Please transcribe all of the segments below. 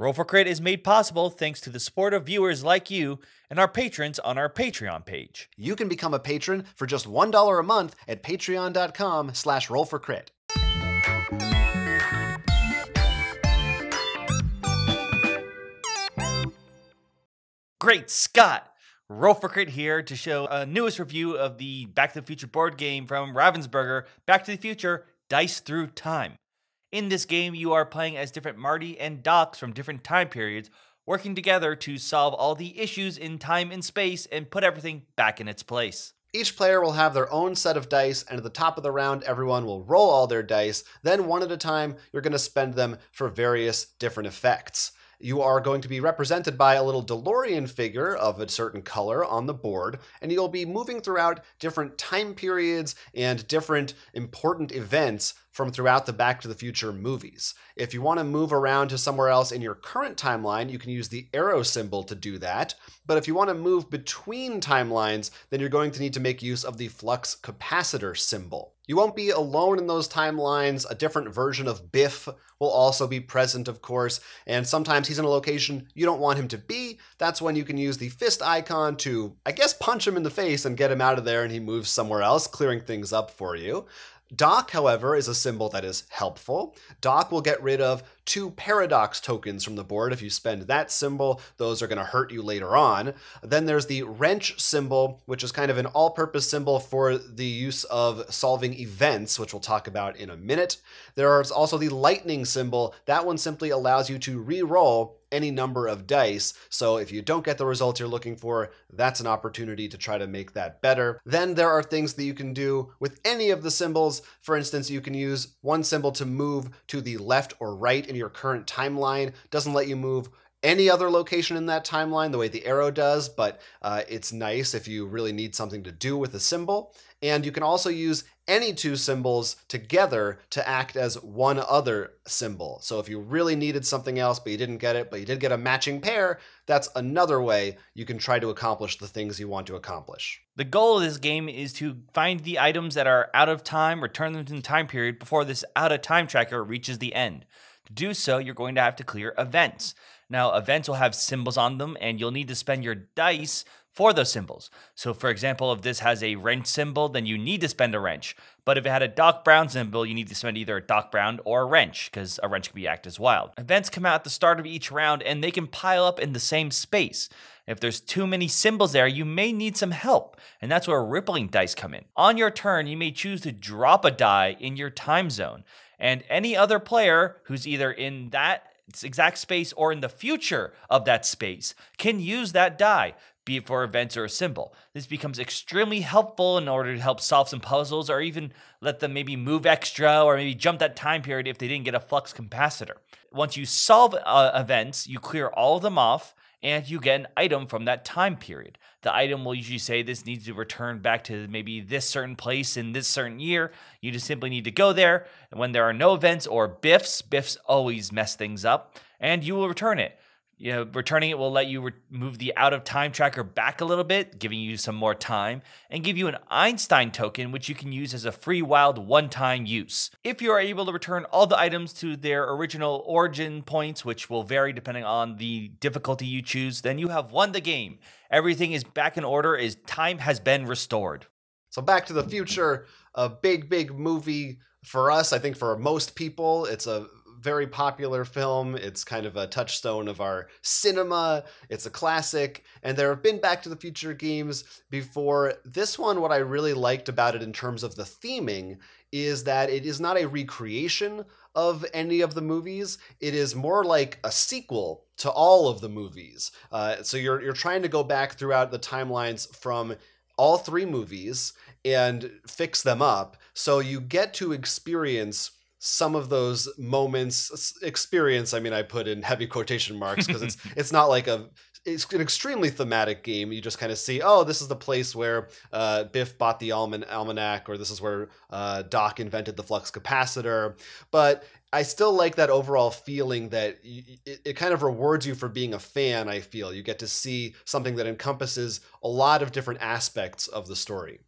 Roll for Crit is made possible thanks to the support of viewers like you and our patrons on our Patreon page. You can become a patron for just $1 a month at patreon.com slash rollforcrit. Great Scott! Roll for Crit here to show a newest review of the Back to the Future board game from Ravensburger, Back to the Future, Dice Through Time. In this game, you are playing as different Marty and Docs from different time periods, working together to solve all the issues in time and space and put everything back in its place. Each player will have their own set of dice, and at the top of the round, everyone will roll all their dice. Then, one at a time, you're going to spend them for various different effects you are going to be represented by a little DeLorean figure of a certain color on the board, and you'll be moving throughout different time periods and different important events from throughout the Back to the Future movies. If you want to move around to somewhere else in your current timeline, you can use the arrow symbol to do that. But if you want to move between timelines, then you're going to need to make use of the flux capacitor symbol. You won't be alone in those timelines. A different version of Biff will also be present, of course, and sometimes he's in a location you don't want him to be. That's when you can use the fist icon to, I guess, punch him in the face and get him out of there and he moves somewhere else, clearing things up for you. Doc, however, is a symbol that is helpful. Doc will get rid of two paradox tokens from the board. If you spend that symbol, those are going to hurt you later on. Then there's the wrench symbol, which is kind of an all purpose symbol for the use of solving events, which we'll talk about in a minute. There is also the lightning symbol. That one simply allows you to re roll any number of dice. So if you don't get the result you're looking for, that's an opportunity to try to make that better. Then there are things that you can do with any of the symbols. For instance, you can use one symbol to move to the left or right, and your current timeline. Doesn't let you move any other location in that timeline the way the arrow does, but uh, it's nice if you really need something to do with a symbol. And you can also use any two symbols together to act as one other symbol. So if you really needed something else, but you didn't get it, but you did get a matching pair, that's another way you can try to accomplish the things you want to accomplish. The goal of this game is to find the items that are out of time, return them to the time period before this out of time tracker reaches the end. To do so, you're going to have to clear events. Now, events will have symbols on them, and you'll need to spend your dice for those symbols. So, for example, if this has a wrench symbol, then you need to spend a wrench. But if it had a Doc Brown symbol, you need to spend either a Doc Brown or a wrench, because a wrench can be acted as wild. Events come out at the start of each round, and they can pile up in the same space. If there's too many symbols there, you may need some help, and that's where rippling dice come in. On your turn, you may choose to drop a die in your time zone, and any other player who's either in that exact space or in the future of that space can use that die be it for events or a symbol. This becomes extremely helpful in order to help solve some puzzles or even let them maybe move extra or maybe jump that time period if they didn't get a flux capacitor. Once you solve uh, events, you clear all of them off and you get an item from that time period. The item will usually say this needs to return back to maybe this certain place in this certain year. You just simply need to go there. And when there are no events or biffs, biffs always mess things up, and you will return it. You know, returning it will let you re- move the out of time tracker back a little bit, giving you some more time, and give you an Einstein token, which you can use as a free wild one time use. If you are able to return all the items to their original origin points, which will vary depending on the difficulty you choose, then you have won the game. Everything is back in order, is time has been restored. So, Back to the Future, a big, big movie for us. I think for most people, it's a very popular film. It's kind of a touchstone of our cinema. It's a classic. And there have been Back to the Future games before. This one, what I really liked about it in terms of the theming is that it is not a recreation of any of the movies. It is more like a sequel to all of the movies. Uh, so you're you're trying to go back throughout the timelines from all three movies and fix them up. So you get to experience some of those moments experience i mean i put in heavy quotation marks because it's it's not like a it's an extremely thematic game you just kind of see oh this is the place where uh, biff bought the alman- almanac or this is where uh, doc invented the flux capacitor but I still like that overall feeling that it, kind of rewards you for being a fan. I feel you get to see something that encompasses a lot of different aspects of the story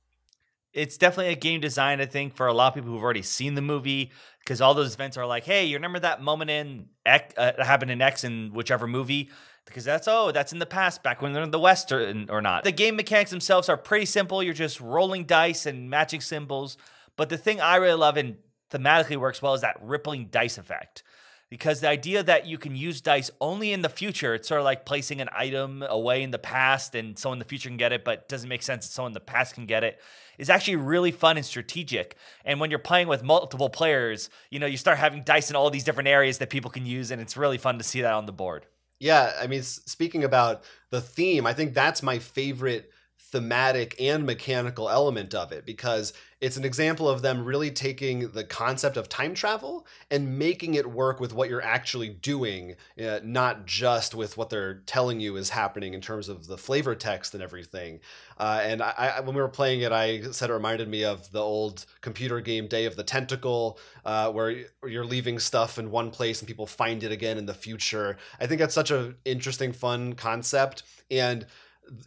it's definitely a game design I think, for a lot of people who've already seen the movie, because all those events are like, hey, you remember that moment in X, uh, happened in X in whichever movie? Because that's, oh, that's in the past, back when they're in the West or, or not. The game mechanics themselves are pretty simple. You're just rolling dice and matching symbols. But the thing I really love and thematically works well is that rippling dice effect because the idea that you can use dice only in the future, it's sort of like placing an item away in the past and someone in the future can get it, but it doesn't make sense that someone in the past can get it, is actually really fun and strategic. And when you're playing with multiple players, you know, you start having dice in all these different areas that people can use, and it's really fun to see that on the board. Yeah, I mean, speaking about the theme, I think that's my favorite thematic and mechanical element of it because it's an example of them really taking the concept of time travel and making it work with what you're actually doing, uh, not just with what they're telling you is happening in terms of the flavor text and everything. Uh, and I, I, when we were playing it, I said it reminded me of the old computer game Day of the Tentacle, uh, where you're leaving stuff in one place and people find it again in the future. I think that's such an interesting, fun concept. And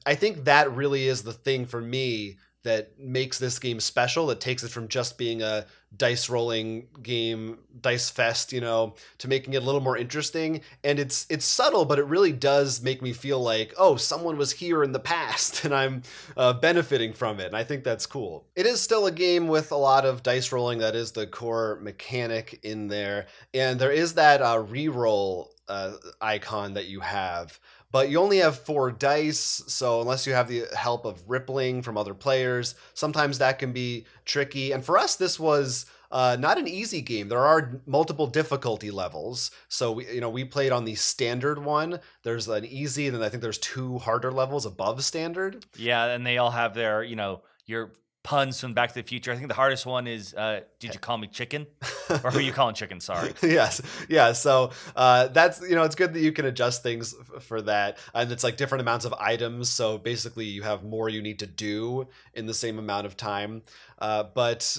I think that really is the thing for me that makes this game special that takes it from just being a dice rolling game dice fest you know to making it a little more interesting and it's it's subtle but it really does make me feel like oh someone was here in the past and i'm uh, benefiting from it and i think that's cool it is still a game with a lot of dice rolling that is the core mechanic in there and there is that uh, re-roll uh, icon that you have but you only have four dice, so unless you have the help of rippling from other players, sometimes that can be tricky. And for us, this was uh, not an easy game. There are multiple difficulty levels. So we, you know, we played on the standard one. There's an easy, and then I think there's two harder levels above standard. Yeah, and they all have their, you know, your puns from Back to the Future. I think the hardest one is, uh, "Did you call me chicken?" or who are you calling chicken? Sorry. yes, yeah. So uh, that's you know, it's good that you can adjust things f- for that, and it's like different amounts of items. So basically, you have more you need to do in the same amount of time. Uh, but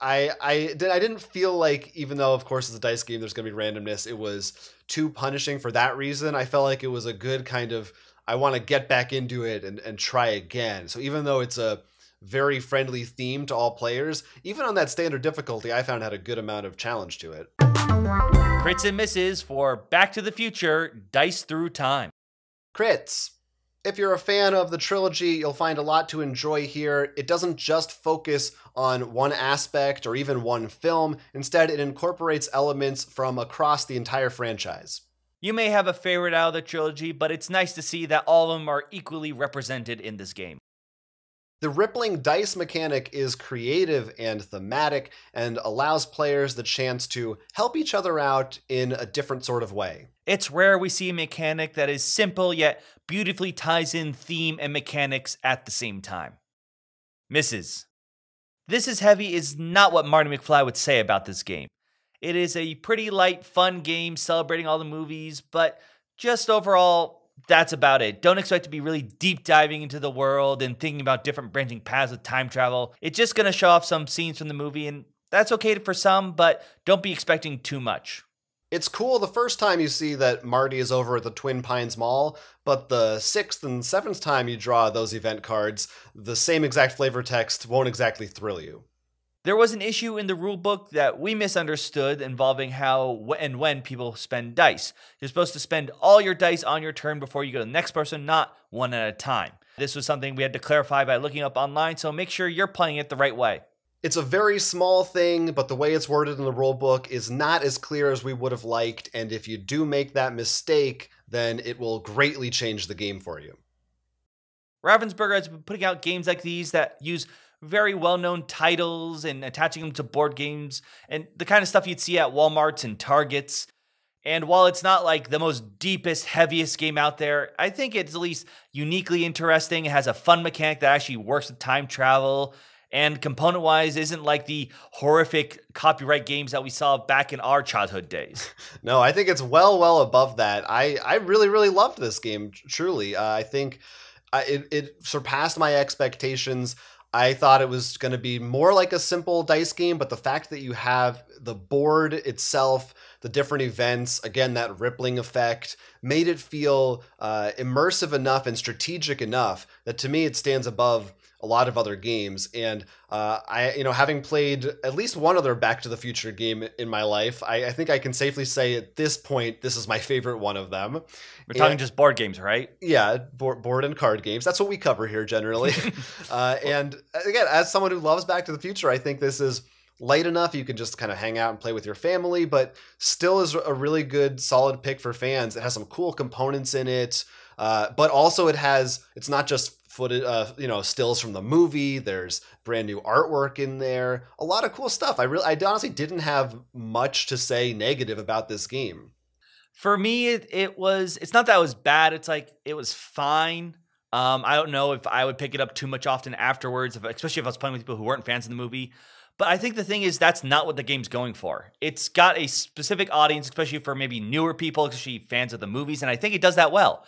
I I did I didn't feel like even though of course it's a dice game, there's going to be randomness. It was too punishing for that reason. I felt like it was a good kind of I want to get back into it and, and try again. So even though it's a very friendly theme to all players. Even on that standard difficulty, I found had a good amount of challenge to it. Crits and misses for Back to the Future Dice Through Time. Crits. If you're a fan of the trilogy, you'll find a lot to enjoy here. It doesn't just focus on one aspect or even one film, instead, it incorporates elements from across the entire franchise. You may have a favorite out of the trilogy, but it's nice to see that all of them are equally represented in this game. The rippling dice mechanic is creative and thematic and allows players the chance to help each other out in a different sort of way. It's rare we see a mechanic that is simple yet beautifully ties in theme and mechanics at the same time. Misses. This is Heavy is not what Marty McFly would say about this game. It is a pretty light, fun game celebrating all the movies, but just overall, that's about it. Don't expect to be really deep diving into the world and thinking about different branching paths with time travel. It's just going to show off some scenes from the movie, and that's okay for some, but don't be expecting too much. It's cool the first time you see that Marty is over at the Twin Pines Mall, but the sixth and seventh time you draw those event cards, the same exact flavor text won't exactly thrill you. There was an issue in the rulebook that we misunderstood involving how and when people spend dice. You're supposed to spend all your dice on your turn before you go to the next person, not one at a time. This was something we had to clarify by looking up online, so make sure you're playing it the right way. It's a very small thing, but the way it's worded in the rulebook is not as clear as we would have liked, and if you do make that mistake, then it will greatly change the game for you. Ravensburger has been putting out games like these that use very well known titles and attaching them to board games and the kind of stuff you'd see at Walmarts and Targets. And while it's not like the most deepest, heaviest game out there, I think it's at least uniquely interesting. It has a fun mechanic that actually works with time travel and component wise isn't like the horrific copyright games that we saw back in our childhood days. no, I think it's well, well above that. I, I really, really loved this game, truly. Uh, I think. Uh, it, it surpassed my expectations. I thought it was going to be more like a simple dice game, but the fact that you have the board itself, the different events, again, that rippling effect, made it feel uh, immersive enough and strategic enough that to me it stands above a lot of other games. And uh, I, you know, having played at least one other Back to the Future game in my life, I, I think I can safely say at this point this is my favorite one of them. We're and, talking just board games, right? Yeah, board, board and card games. That's what we cover here generally. uh, and again, as someone who loves Back to the Future, I think this is light enough you can just kind of hang out and play with your family but still is a really good solid pick for fans it has some cool components in it uh, but also it has it's not just footage, uh, you know, stills from the movie. There's brand new artwork in there. A lot of cool stuff. I really, I honestly didn't have much to say negative about this game. For me, it, it was. It's not that it was bad. It's like it was fine. Um, I don't know if I would pick it up too much often afterwards, if, especially if I was playing with people who weren't fans of the movie. But I think the thing is that's not what the game's going for. It's got a specific audience, especially for maybe newer people, especially fans of the movies, and I think it does that well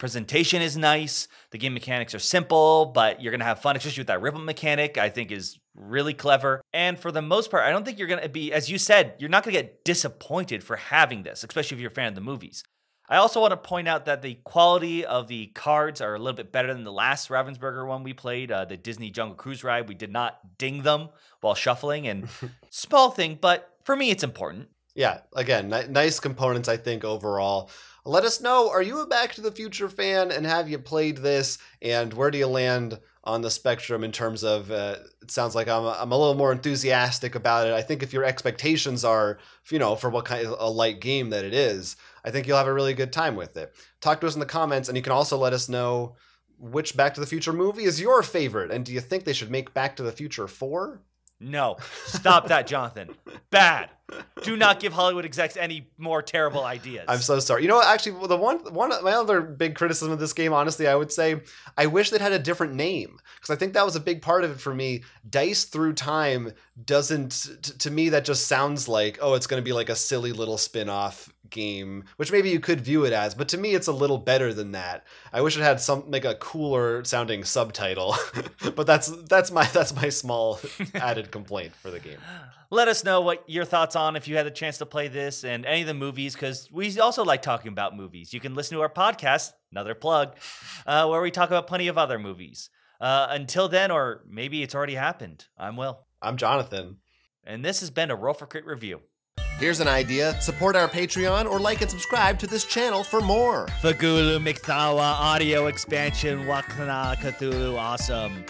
presentation is nice. The game mechanics are simple, but you're going to have fun, especially with that ripple mechanic, I think is really clever. And for the most part, I don't think you're going to be, as you said, you're not going to get disappointed for having this, especially if you're a fan of the movies. I also want to point out that the quality of the cards are a little bit better than the last Ravensburger one we played, uh, the Disney Jungle Cruise ride. We did not ding them while shuffling, and small thing, but for me, it's important yeah, again, n- nice components, I think, overall. Let us know are you a Back to the Future fan and have you played this? And where do you land on the spectrum in terms of uh, it sounds like I'm, I'm a little more enthusiastic about it. I think if your expectations are, you know, for what kind of a light game that it is, I think you'll have a really good time with it. Talk to us in the comments, and you can also let us know which Back to the Future movie is your favorite, and do you think they should make Back to the Future 4? No, stop that, Jonathan. Bad. Do not give Hollywood execs any more terrible ideas. I'm so sorry. You know what? Actually, the one one my other big criticism of this game, honestly, I would say, I wish they'd had a different name because I think that was a big part of it for me. Dice through time doesn't t- to me that just sounds like oh, it's going to be like a silly little spin off game, which maybe you could view it as, but to me it's a little better than that. I wish it had some like a cooler sounding subtitle. but that's that's my that's my small added complaint for the game. Let us know what your thoughts on if you had the chance to play this and any of the movies cuz we also like talking about movies. You can listen to our podcast, another plug, uh, where we talk about plenty of other movies. Uh, until then, or maybe it's already happened. I'm Will. I'm Jonathan. And this has been a Roll for Crit review. Here's an idea support our Patreon or like and subscribe to this channel for more. Fagulu, Miktawa, Audio Expansion, Wakana, Cthulhu, Awesome.